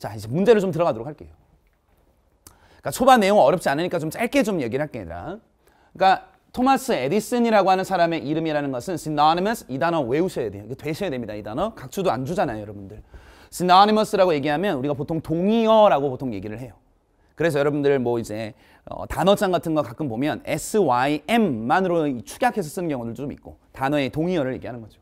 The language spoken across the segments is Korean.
자 이제 문제를 좀 들어가도록 할게요. 그러니까 초반 내용 어렵지 않으니까 좀 짧게 좀 얘기를 할게요. 그러니까 토마스 에디슨이라고 하는 사람의 이름이라는 것은 synonymous 이 단어 외우셔야 돼요. 되셔야 됩니다. 이 단어 각주도 안 주잖아요, 여러분들. synonymous라고 얘기하면 우리가 보통 동의어라고 보통 얘기를 해요. 그래서 여러분들 뭐 이제 어, 단어장 같은 거 가끔 보면 SYM만으로 축약해서 쓰는 경우도좀 있고 단어의 동의어를 얘기하는 거죠.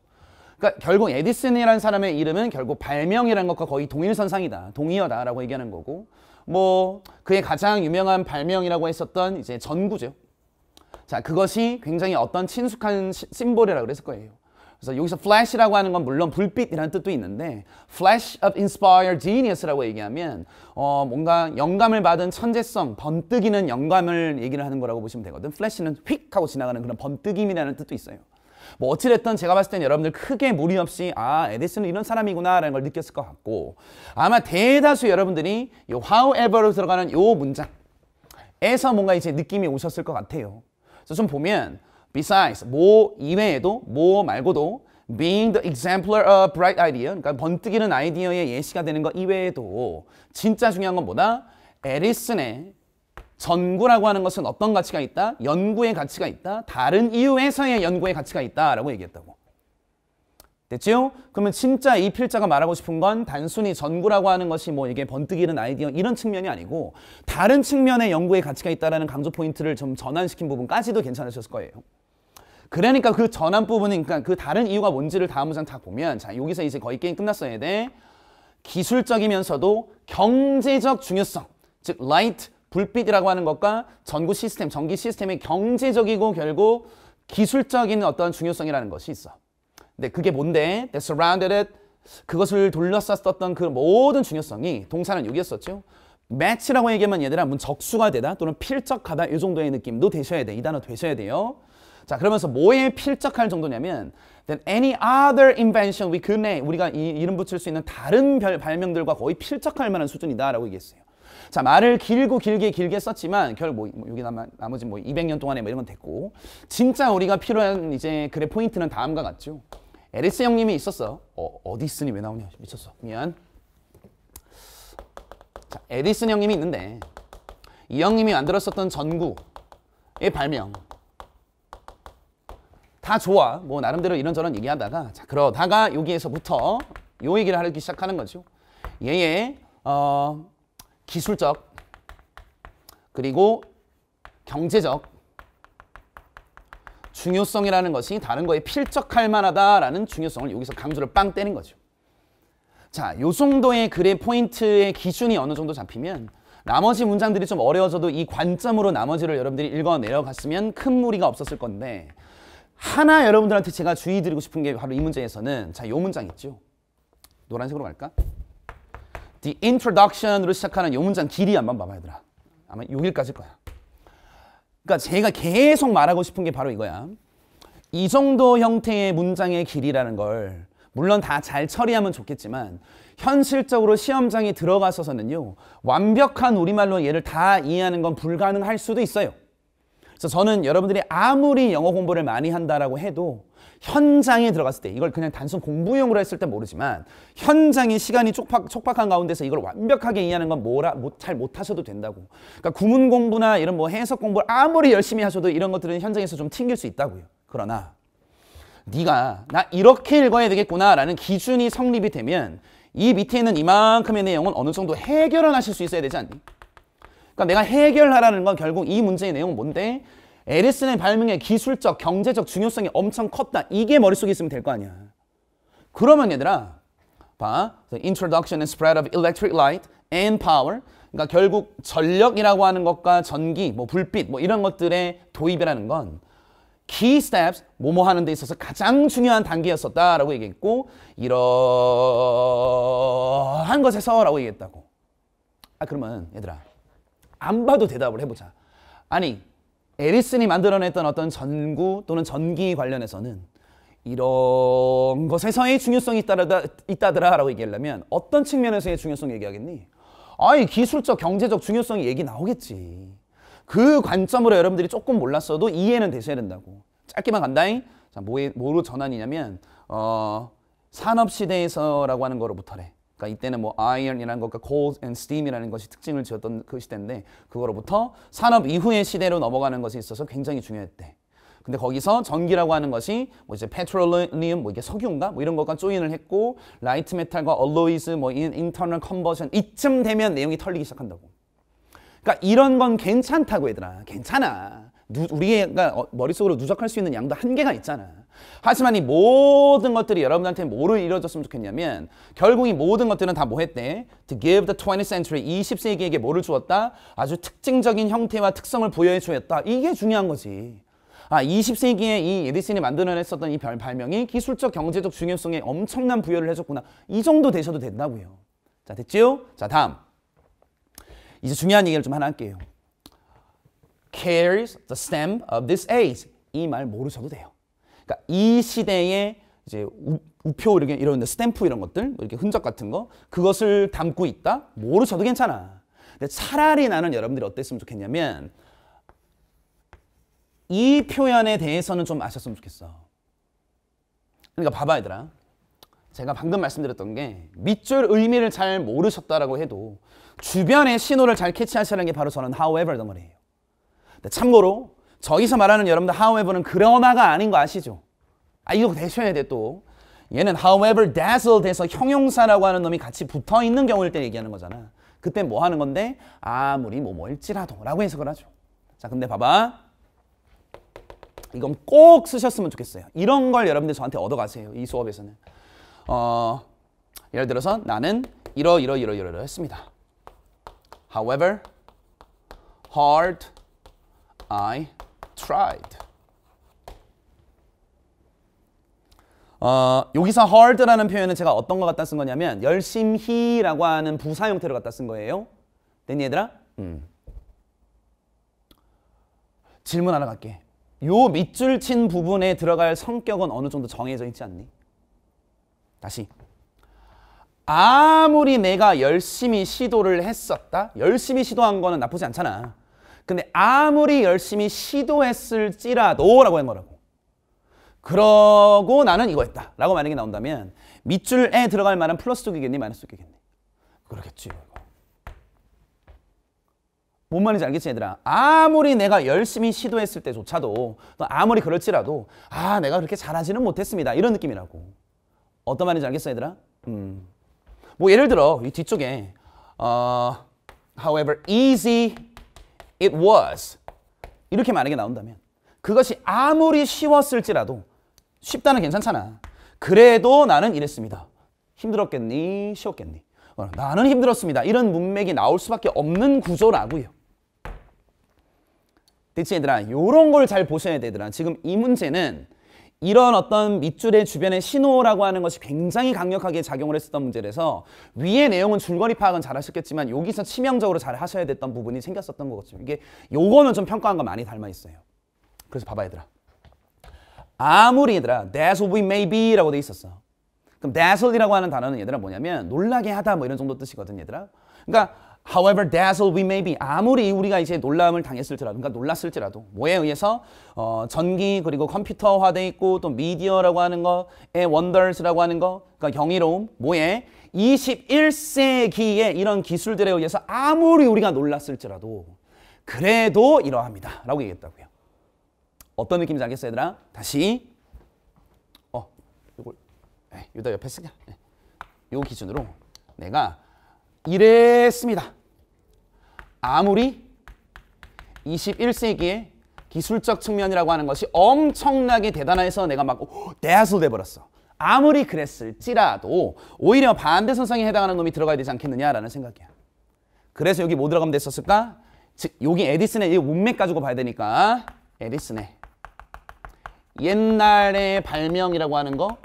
그러니까 결국 에디슨이라는 사람의 이름은 결국 발명이라는 것과 거의 동일선상이다. 동의어다라고 얘기하는 거고 뭐 그의 가장 유명한 발명이라고 했었던 이제 전구죠. 자 그것이 굉장히 어떤 친숙한 시, 심볼이라고 그랬을 거예요. 그래서 여기서 flash라고 하는 건 물론 불빛이라는 뜻도 있는데 flash of inspired genius라고 얘기하면 어 뭔가 영감을 받은 천재성, 번뜩이는 영감을 얘기를 하는 거라고 보시면 되거든. flash는 휙 하고 지나가는 그런 번뜩임이라는 뜻도 있어요. 뭐 어찌됐든 제가 봤을 땐 여러분들 크게 무리 없이 아 에디슨은 이런 사람이구나 라는 걸 느꼈을 것 같고 아마 대다수 여러분들이 이 however로 들어가는 이 문장에서 뭔가 이제 느낌이 오셨을 것 같아요 그래서 좀 보면 besides 뭐 이외에도 뭐 말고도 being the exemplar of bright idea 그러니까 번뜩이는 아이디어의 예시가 되는 것 이외에도 진짜 중요한 건 뭐다? 에디슨의 전구라고 하는 것은 어떤 가치가 있다? 연구의 가치가 있다. 다른 이유에서의 연구의 가치가 있다라고 얘기했다고. 됐죠 그러면 진짜 이 필자가 말하고 싶은 건 단순히 전구라고 하는 것이 뭐 이게 번뜩 이는 아이디어 이런 측면이 아니고 다른 측면의 연구의 가치가 있다라는 강조 포인트를 좀 전환시킨 부분까지도 괜찮으셨을 거예요. 그러니까 그 전환 부분은 그러니까 그 다른 이유가 뭔지를 다음 문장 다 보면 자 여기서 이제 거의 게임 끝났어야 돼. 기술적이면서도 경제적 중요성 즉 라이트 불빛이라고 하는 것과 전구 시스템, 전기 시스템의 경제적이고 결국 기술적인 어떤 중요성이라는 것이 있어. 근데 그게 뭔데? t h e surrounded it. 그것을 둘러쌌었던 그 모든 중요성이 동사는 여기였었죠. 매치라고 얘기하면 얘들아 문 적수가 되다 또는 필적하다 이 정도의 느낌도 되셔야 돼. 이 단어 되셔야 돼요. 자 그러면서 뭐에 필적할 정도냐면 then any other invention we could name 우리가 이 이름 붙일 수 있는 다른 별 발명들과 거의 필적할 만한 수준이다라고 얘기했어요. 자, 말을 길고 길게 길게 썼지만 결국 뭐, 뭐, 여기 남아, 나머지 뭐 200년 동안에 뭐 이런 건 됐고 진짜 우리가 필요한 이제 글의 포인트는 다음과 같죠. 에리스 형님이 있었어. 어, 어디 있으왜 나오냐? 미쳤어. 미안. 자, 에디슨 형님이 있는데 이 형님이 만들었었던 전구의 발명 다 좋아. 뭐 나름대로 이런저런 얘기하다가 자 그러다가 여기에서부터 요 얘기를 하기 시작하는 거죠. 얘의 어, 기술적 그리고 경제적 중요성이라는 것이 다른 거에 필적할 만하다라는 중요성을 여기서 강조를 빵때는 거죠. 자, 요 정도의 글의 포인트의 기준이 어느 정도 잡히면 나머지 문장들이 좀 어려워져도 이 관점으로 나머지를 여러분들이 읽어 내려갔으면 큰 무리가 없었을 건데 하나 여러분들한테 제가 주의 드리고 싶은 게 바로 이 문제에서는 자, 요 문장 있죠. 노란색으로 갈까? The introduction으로 시작하는 요 문장 길이 한번 봐봐 얘들아. 아마 6일까지일 거야. 그러니까 제가 계속 말하고 싶은 게 바로 이거야. 이 정도 형태의 문장의 길이라는 걸 물론 다 잘 처리하면 좋겠지만 현실적으로 시험장에 들어가서서는요. 완벽한 우리말로 얘를 다 이해하는 건 불가능할 수도 있어요. 그래서 저는 여러분들이 아무리 영어 공부를 많이 한다라고 해도 현장에 들어갔을 때 이걸 그냥 단순 공부용으로 했을 때 모르지만 현장이 시간이 촉박, 촉박한 가운데서 이걸 완벽하게 이해하는 건 뭐라 못, 잘 못하셔도 된다고 그러니까 구문 공부나 이런 뭐 해석 공부를 아무리 열심히 하셔도 이런 것들은 현장에서 좀 튕길 수 있다고요 그러나 네가 나 이렇게 읽어야 되겠구나라는 기준이 성립이 되면 이 밑에 있는 이만큼의 내용은 어느 정도 해결을 하실 수 있어야 되지 않니? 그러니까 내가 해결하라는 건 결국 이 문제의 내용은 뭔데? 에리슨의 발명의 기술적, 경제적 중요성이 엄청 컸다. 이게 머릿속에 있으면 될 거 아니야. 그러면 얘들아, 봐. The introduction and spread of electric light and power. 그러니까 결국 전력이라고 하는 것과 전기, 뭐 불빛, 뭐 이런 것들의 도입이라는 건 key steps, 뭐뭐 하는 데 있어서 가장 중요한 단계였었다라고 얘기했고 이러한 것에서 라고 얘기했다고. 아 그러면 얘들아, 안 봐도 대답을 해보자. 아니 에리슨이 만들어냈던 어떤 전구 또는 전기 관련해서는 이런 것에서의 중요성이 있다더라, 있다더라라고 얘기하려면 어떤 측면에서의 중요성 얘기하겠니? 아이 기술적 경제적 중요성이 얘기 나오겠지. 그 관점으로 여러분들이 조금 몰랐어도 이해는 되셔야 된다고. 짧게만 간다잉. 자, 뭐에, 뭐로 전환이냐면 어, 산업 시대에서라고 하는 거로부터래. 그러니까 이때는 뭐 iron이라는 것과 coal and steam이라는 것이 특징을 지었던 그 시대인데 그거로부터 산업 이후의 시대로 넘어가는 것이 있어서 굉장히 중요했대. 근데 거기서 전기라고 하는 것이 뭐 이제 페트롤리움 뭐 이게 석유인가 뭐 이런 것과 조인을 했고 라이트 메탈과 얼로이즈 뭐 인, 인터널 컨버전 이쯤 되면 내용이 털리기 시작한다고. 그러니까 이런 건 괜찮다고 얘들아. 괜찮아. 우리가 어, 머릿속으로 누적할 수 있는 양도 한계가 있잖아. 하지만 이 모든 것들이 여러분한테 뭐를 이루어졌으면 좋겠냐면 결국 이 모든 것들은 다 뭐 했대? To give the 20th century, 20세기에게 뭐를 주었다? 아주 특징적인 형태와 특성을 부여해 주었다. 이게 중요한 거지. 아, 20세기에 이 에디슨이 만들어냈었던 이 발명이 기술적, 경제적 중요성에 엄청난 부여를 해줬구나. 이 정도 되셔도 된다고요. 자, 됐지 자, 다음. 이제 중요한 얘기를 좀 하나 할게요. carries the stamp of this age. 이 말 모르셔도 돼요. 그러니까 이 시대의 이제 우, 우표 이렇게 이런 스탬프 이런 것들 뭐 이렇게 흔적 같은 거 그것을 담고 있다 모르셔도 괜찮아. 근데 차라리 나는 여러분들이 어땠으면 좋겠냐면 이 표현에 대해서는 좀 아셨으면 좋겠어. 그러니까 봐봐 얘들아. 제가 방금 말씀드렸던 게 밑줄 의미를 잘 모르셨다라고 해도 주변의 신호를 잘 캐치하시라는 게 바로 저는 however란 말이에요. 네, 참고로 저기서 말하는 여러분들 however는 그러나가 아닌 거 아시죠? 아 이거 대셔야 돼 또. 얘는 however dazzled에서 형용사라고 하는 놈이 같이 붙어 있는 경우일 때 얘기하는 거잖아. 그때 뭐 하는 건데? 아무리 뭐 뭐일지라도 라고 해석을 하죠. 자 근데 봐봐. 이건 꼭 쓰셨으면 좋겠어요. 이런 걸 여러분들 저한테 얻어가세요. 이 수업에서는. 어, 예를 들어서 나는 이러 이러 이러 이러 했습니다. However, hard I tried. 어, 여기서 hard라는 표현은 제가 어떤 거 갖다 쓴 거냐면 열심히라고 하는 부사 형태로 갖다 쓴 거예요. 됐니 얘들아? 음. 질문 하나 갈게. 요 밑줄 친 부분에 들어갈 성격은 어느 정도 정해져 있지 않니? 다시. 아무리 내가 열심히 시도를 했었다. 열심히 시도한 거는 나쁘지 않잖아. 근데 아무리 열심히 시도했을지라도 라고 한 거라고. 그러고 나는 이거 했다 라고 만약에 나온다면 밑줄에 들어갈 만한 플러스 쪽이겠니 마이너스 쪽이겠니? 그렇겠지. 뭔 말인지 알겠지 얘들아 아무리 내가 열심히 시도했을 때조차도 아무리 그럴지라도 아 내가 그렇게 잘하지는 못했습니다 이런 느낌이라고 어떤 말인지 알겠어 얘들아 음. 뭐 예를 들어 이 뒤쪽에 어, however easy it was 이렇게 만약에 나온다면 그것이 아무리 쉬웠을지라도 쉽다는 괜찮잖아. 그래도 나는 이랬습니다. 힘들었겠니? 쉬웠겠니? 어, 나는 힘들었습니다. 이런 문맥이 나올 수밖에 없는 구조라고요. 대체 얘들아, 요런 걸 잘 보셔야 되더라. 지금 이 문제는 이런 어떤 밑줄의 주변의 신호라고 하는 것이 굉장히 강력하게 작용을 했었던 문제라서 위의 내용은 줄거리 파악은 잘 하셨겠지만 여기서 치명적으로 잘 하셔야 됐던 부분이 생겼었던 것 같아요. 이게 요거는 좀 평가한 거 많이 닮아 있어요. 그래서 봐봐 얘들아. 아무리 얘들아 that's what we may be 라고 돼 있었어. 그럼 dazzle이라고 하는 단어는 얘들아 뭐냐면 놀라게 하다 뭐 이런 정도 뜻이거든 얘들아. 그러니까 However dazzled we may be 아무리 우리가 이제 놀라움을 당했을지라도 그러니까 놀랐을지라도 뭐에 의해서 어, 전기 그리고 컴퓨터화돼 있고 또 미디어라고 하는 거에 원더스라고 하는 거 그러니까 경이로움 뭐에 21세기의 이런 기술들에 의해서 아무리 우리가 놀랐을지라도 그래도 이러합니다 라고 얘기했다고요 어떤 느낌인지 알겠어 얘들아? 다시 어 이걸 유다 옆에 쓰자 네. 예. 기준으로 내가 이랬습니다. 아무리 21세기에 기술적 측면이라고 하는 것이 엄청나게 대단해서 내가 막 대하소돼버렸어. 아무리 그랬을지라도 오히려 반대 선상에 해당하는 놈이 들어가야 되지 않겠느냐라는 생각이야. 그래서 여기 뭐 들어가면 됐었을까? 즉 여기 에디슨의 이 문맥 가지고 봐야 되니까 에디슨의 옛날의 발명이라고 하는 거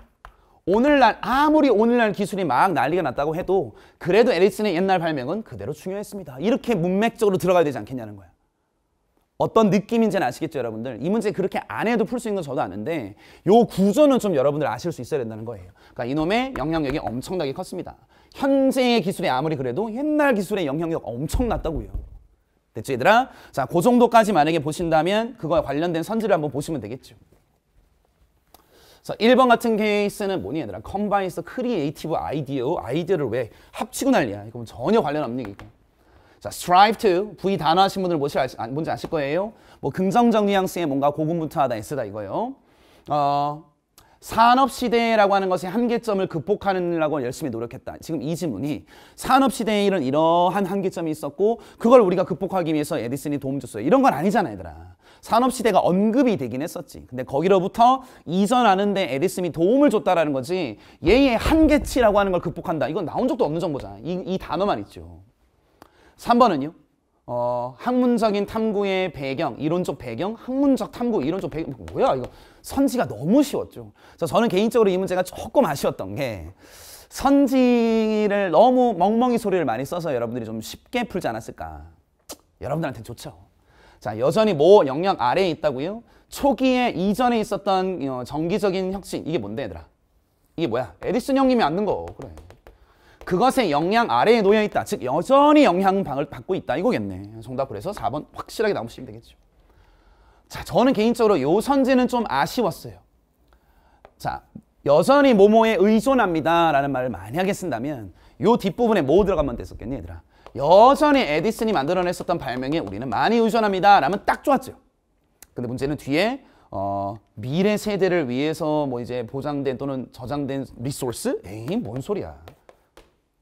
오늘날 아무리 오늘날 기술이 막 난리가 났다고 해도 그래도 에리슨의 옛날 발명은 그대로 중요했습니다. 이렇게 문맥적으로 들어가야 되지 않겠냐는 거예요. 어떤 느낌인지는 아시겠죠 여러분들 이 문제 그렇게 안 해도 풀 수 있는 건 저도 아는데 요 구조는 좀 여러분들 아실 수 있어야 된다는 거예요 그러니까 이놈의 영향력이 엄청나게 컸습니다 현재의 기술이 아무리 그래도 옛날 기술의 영향력 엄청났다고요 됐죠 얘들아? 자그 정도까지 만약에 보신다면 그거와 관련된 선지를 한번 보시면 되겠죠 그래서 1번 같은 케이스는 뭐니 얘들아. 컴바인스 크리에이티브 아이디어, 아이디어를 왜 합치고 난리야. 이건 전혀 관련 없는 얘기고. 자, strive to, V 단어 하신 분들 뭔지, 아시, 아, 뭔지 아실 거예요. 뭐 긍정적 뉘앙스에 뭔가 고군분투하다 애쓰다 이거예요. 어, 산업시대라고 하는 것의 한계점을 극복하느라고 열심히 노력했다. 지금 이 질문이 산업시대에 이런 이러한 한계점이 있었고 그걸 우리가 극복하기 위해서 에디슨이 도움 줬어요. 이런 건 아니잖아 얘들아. 산업시대가 언급이 되긴 했었지. 근데 거기로부터 이전하는데 에디슨이 도움을 줬다라는 거지 예의 한계치라고 하는 걸 극복한다. 이건 나온 적도 없는 정보잖아. 이, 이 단어만 있죠. 3번은요. 어, 학문적인 탐구의 배경, 이론적 배경, 학문적 탐구, 이론적 배경, 뭐야 이거 선지가 너무 쉬웠죠. 그래서 저는 개인적으로 이 문제가 조금 아쉬웠던 게 선지를 너무 멍멍이 소리를 많이 써서 여러분들이 좀 쉽게 풀지 않았을까. 여러분들한테 좋죠. 자 여전히 모 영역 아래에 있다고요? 초기에 이전에 있었던 어, 정기적인 혁신 이게 뭔데 얘들아? 이게 뭐야? 에디슨 형님이 앉는 거 그래. 그것의 영향 아래에 놓여 있다. 즉 여전히 영향 방을 받고 있다 이거겠네. 정답 그래서 4번 확실하게 남으시면 되겠죠. 자 저는 개인적으로 요 선지는 좀 아쉬웠어요. 자 여전히 모모에 의존합니다 라는 말을 만약에 쓴다면 요 뒷부분에 뭐 들어가면 됐었겠니 얘들아? 여전히 에디슨이 만들어냈었던 발명에 우리는 많이 의존합니다. 라면 딱 좋았죠. 근데 문제는 뒤에 어, 미래 세대를 위해서 뭐 이제 보장된 또는 저장된 리소스? 에이, 뭔 소리야.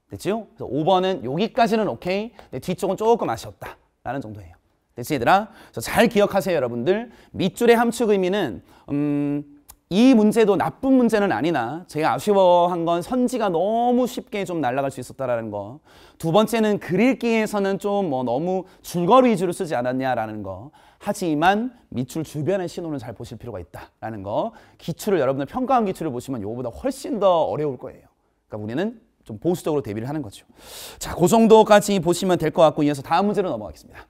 됐지 그래서 5번은 여기까지는 오케이. 근데 뒤쪽은 조금 아쉬웠다. 라는 정도예요. 됐지, 얘들아? 잘 기억하세요, 여러분들. 밑줄의 함축 의미는, 음, 이 문제도 나쁜 문제는 아니나 제가 아쉬워한 건 선지가 너무 쉽게 좀 날아갈 수 있었다라는 거. 두 번째는 글 읽기에서는 좀 뭐 너무 줄거리 위주로 쓰지 않았냐라는 거. 하지만 밑줄 주변의 신호는 잘 보실 필요가 있다라는 거. 기출을 여러분들 평가한 기출을 보시면 이거보다 훨씬 더 어려울 거예요. 그러니까 우리는 좀 보수적으로 대비를 하는 거죠. 자, 그 정도까지 보시면 될 것 같고 이어서 다음 문제로 넘어가겠습니다.